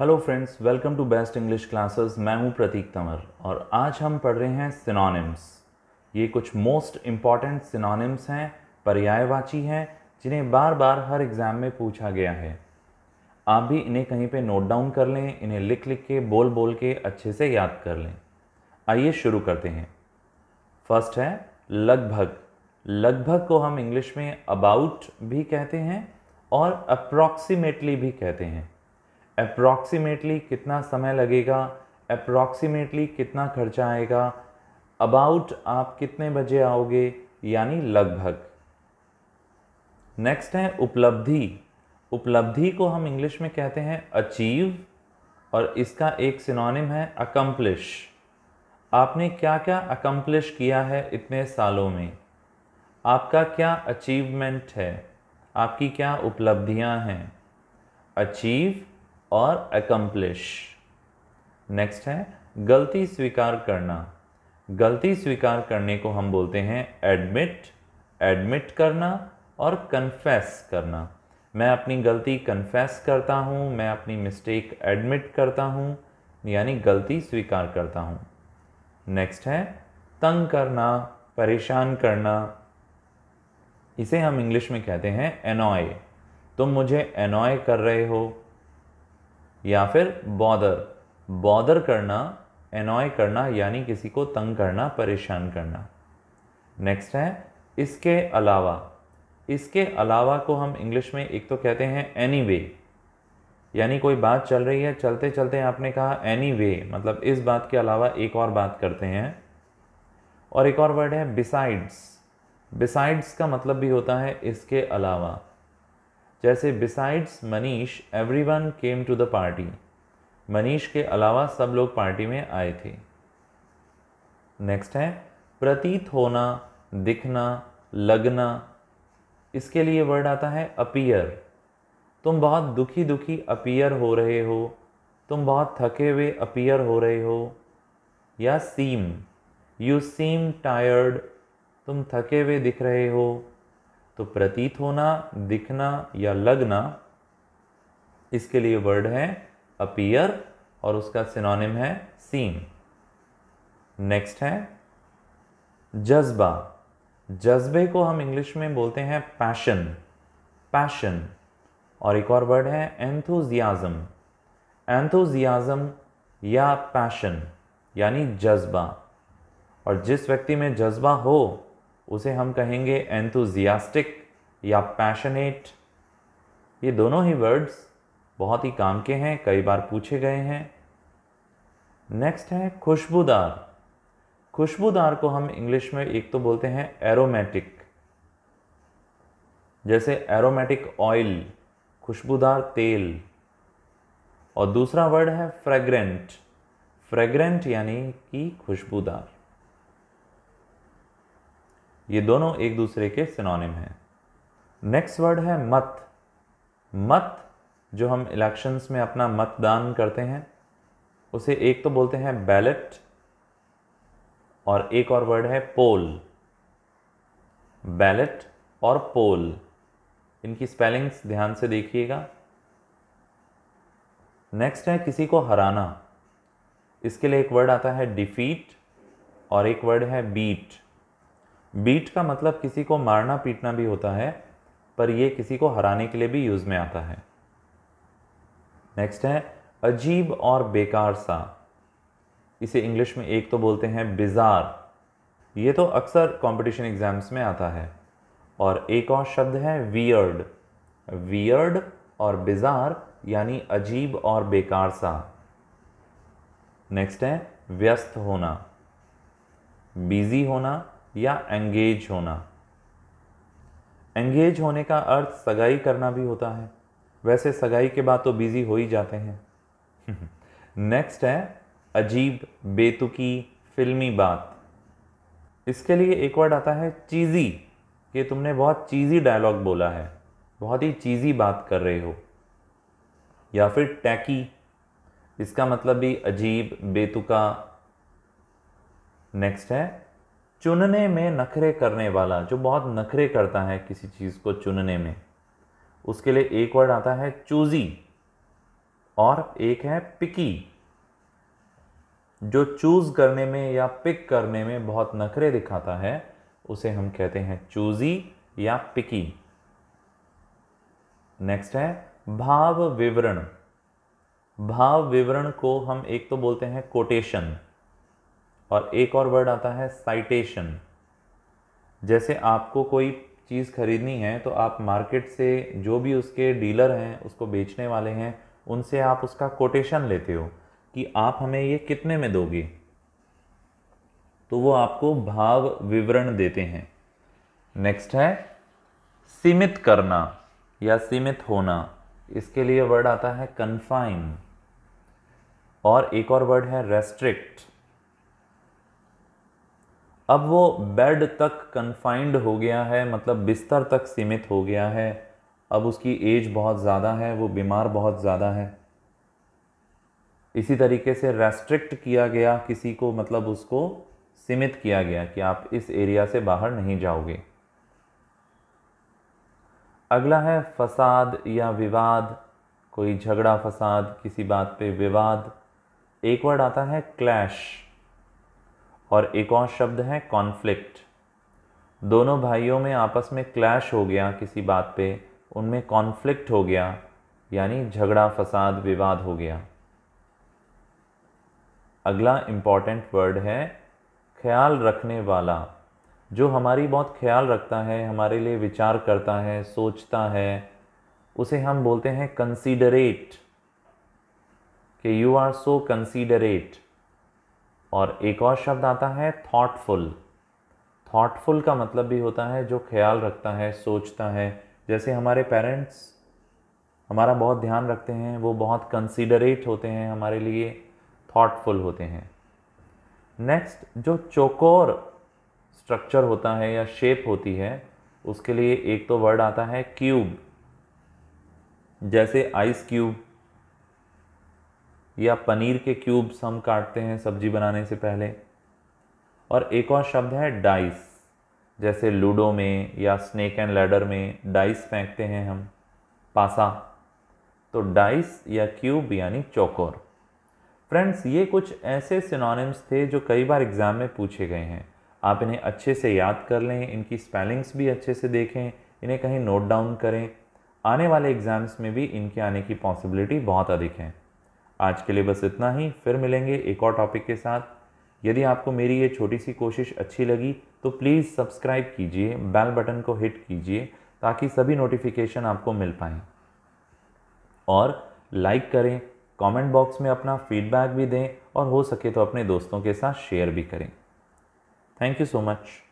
hello friends welcome to best English classes मैं हूं प्रतीक तंवर और आज हम पढ़ रहे हैं सिनोनिम्स ये कुछ मोस्ट इम्पॉर्टेंट सिनोनिम्स हैं पर्यायवाची हैं जिन्हें बार बार हर एग्ज़ाम में पूछा गया है आप भी इन्हें कहीं पे नोट डाउन कर लें इन्हें लिख लिख के बोल बोल के अच्छे से याद कर लें आइए शुरू करते हैं फर्स्ट है लगभग लगभग को हम इंग्लिश में अबाउट भी कहते हैं और अप्रॉक्सीमेटली भी कहते हैं अप्रॉक्सीमेटली कितना समय लगेगा अप्रॉक्सीमेटली कितना खर्चा आएगा अबाउट आप कितने बजे आओगे यानी लगभग नेक्स्ट है उपलब्धि उपलब्धि को हम इंग्लिश में कहते हैं अचीव और इसका एक सिनोनिम है अकम्प्लिश आपने क्या क्या अकम्प्लिश किया है इतने सालों में आपका क्या अचीवमेंट है आपकी क्या उपलब्धियां हैं अचीव और अकम्प्लिश नेक्स्ट है गलती स्वीकार करना गलती स्वीकार करने को हम बोलते हैं एडमिट एडमिट करना और कन्फेस करना मैं अपनी गलती कन्फेस करता हूँ मैं अपनी मिस्टेक एडमिट करता हूँ यानी गलती स्वीकार करता हूँ नेक्स्ट है तंग करना परेशान करना इसे हम इंग्लिश में कहते हैं एनॉय तुम मुझे एनॉय कर रहे हो या फिर बॉदर बॉदर करना एनॉय करना यानी किसी को तंग करना परेशान करना नेक्स्ट है इसके अलावा इसके अलावा को हम इंग्लिश में एक तो कहते हैं एनी वे यानी कोई बात चल रही है चलते चलते आपने कहा एनी वे मतलब इस बात के अलावा एक और बात करते हैं और एक और वर्ड है बिसाइड्स बिसाइड्स का मतलब भी होता है इसके अलावा जैसे besides Manish everyone came to the party Manish के अलावा सब लोग पार्टी में आए थे नेक्स्ट है प्रतीत होना दिखना लगना इसके लिए वर्ड आता है अपीयर तुम बहुत दुखी दुखी अपीयर हो रहे हो तुम बहुत थके हुए अपीयर हो रहे हो या सीम यू सीम टायर्ड तुम थके हुए दिख रहे हो तो प्रतीत होना दिखना या लगना इसके लिए वर्ड है अपीयर और उसका सिनोनिम है सीन नेक्स्ट है जज्बा जज्बे को हम इंग्लिश में बोलते हैं पैशन पैशन और एक और वर्ड है एंथोजियाजम एंथोजियाजम या पैशन यानी जज्बा और जिस व्यक्ति में जज्बा हो उसे हम कहेंगे एंथुजियास्टिक या पैशनेट ये दोनों ही वर्ड्स बहुत ही काम के हैं कई बार पूछे गए हैं नेक्स्ट है खुशबूदार खुशबूदार को हम इंग्लिश में एक तो बोलते हैं एरोमेटिक जैसे एरोमेटिक ऑयल खुशबूदार तेल और दूसरा वर्ड है फ्रेग्रेंट फ्रेग्रेंट यानी कि खुशबूदार ये दोनों एक दूसरे के सिनोनिम हैं नेक्स्ट वर्ड है मत मत जो हम इलेक्शंस में अपना मतदान करते हैं उसे एक तो बोलते हैं बैलेट और एक और वर्ड है पोल बैलेट और पोल इनकी स्पेलिंग्स ध्यान से देखिएगा नेक्स्ट है किसी को हराना इसके लिए एक वर्ड आता है डिफीट और एक वर्ड है बीट बीट का मतलब किसी को मारना पीटना भी होता है पर यह किसी को हराने के लिए भी यूज़ में आता है नेक्स्ट है अजीब और बेकार सा इसे इंग्लिश में एक तो बोलते हैं बिजार ये तो अक्सर कंपटीशन एग्जाम्स में आता है और एक और शब्द है वियर्ड वियर्ड और बिजार यानी अजीब और बेकार सा नेक्स्ट है व्यस्त होना बिजी होना या एंगेज होना एंगेज होने का अर्थ सगाई करना भी होता है वैसे सगाई के बाद तो बिज़ी हो ही जाते हैं नेक्स्ट है अजीब बेतुकी फिल्मी बात इसके लिए एक वर्ड आता है चीज़ी कि तुमने बहुत चीज़ी डायलॉग बोला है बहुत ही चीज़ी बात कर रहे हो या फिर टैकी इसका मतलब भी अजीब बेतुका नेक्स्ट है चुनने में नखरे करने वाला जो बहुत नखरे करता है किसी चीज़ को चुनने में उसके लिए एक वर्ड आता है चूजी और एक है पिकी जो चूज़ करने में या पिक करने में बहुत नखरे दिखाता है उसे हम कहते हैं चूजी या पिकी नेक्स्ट है भाव विवरण भाव विवरण को हम एक तो बोलते हैं कोटेशन और एक और वर्ड आता है साइटेशन जैसे आपको कोई चीज़ खरीदनी है तो आप मार्केट से जो भी उसके डीलर हैं उसको बेचने वाले हैं उनसे आप उसका कोटेशन लेते हो कि आप हमें ये कितने में दोगे तो वो आपको भाव विवरण देते हैं नेक्स्ट है सीमित करना या सीमित होना इसके लिए वर्ड आता है कन्फाइन और एक और वर्ड है रेस्ट्रिक्ट अब वो बेड तक कन्फाइंड हो गया है मतलब बिस्तर तक सीमित हो गया है अब उसकी एज बहुत ज़्यादा है वो बीमार बहुत ज़्यादा है इसी तरीके से रेस्ट्रिक्ट किया गया किसी को मतलब उसको सीमित किया गया कि आप इस एरिया से बाहर नहीं जाओगे अगला है फसाद या विवाद कोई झगड़ा फसाद किसी बात पे विवाद एक वर्ड आता है क्लैश और एक और शब्द है कॉन्फ्लिक्ट दोनों भाइयों में आपस में क्लैश हो गया किसी बात पे उनमें कॉन्फ्लिक्ट हो गया यानी झगड़ा फसाद विवाद हो गया अगला इम्पॉर्टेंट वर्ड है ख्याल रखने वाला जो हमारी बहुत ख्याल रखता है हमारे लिए विचार करता है सोचता है उसे हम बोलते हैं कंसीडरेट कि यू आर सो कंसीडरेट और एक और शब्द आता है थॉटफुल थॉटफुल का मतलब भी होता है जो ख्याल रखता है सोचता है जैसे हमारे पेरेंट्स हमारा बहुत ध्यान रखते हैं वो बहुत कंसिडरेट होते हैं हमारे लिए थॉटफुल होते हैं नेक्स्ट जो चोकोर स्ट्रक्चर होता है या शेप होती है उसके लिए एक तो वर्ड आता है क्यूब जैसे आइस क्यूब या पनीर के क्यूब्स हम काटते हैं सब्जी बनाने से पहले और एक और शब्द है डाइस जैसे लूडो में या स्नेक एंड लैडर में डाइस फेंकते हैं हम पासा तो डाइस या क्यूब यानी चौकोर फ्रेंड्स ये कुछ ऐसे सिनोनिम्स थे जो कई बार एग्ज़ाम में पूछे गए हैं आप इन्हें अच्छे से याद कर लें इनकी स्पेलिंग्स भी अच्छे से देखें इन्हें कहीं नोट डाउन करें आने वाले एग्ज़ाम्स में भी इनके आने की पॉसिबिलिटी बहुत अधिक है आज के लिए बस इतना ही फिर मिलेंगे एक और टॉपिक के साथ यदि आपको मेरी ये छोटी सी कोशिश अच्छी लगी तो प्लीज़ सब्सक्राइब कीजिए बेल बटन को हिट कीजिए ताकि सभी नोटिफिकेशन आपको मिल पाएँ और लाइक करें कमेंट बॉक्स में अपना फीडबैक भी दें और हो सके तो अपने दोस्तों के साथ शेयर भी करें थैंक यू सो मच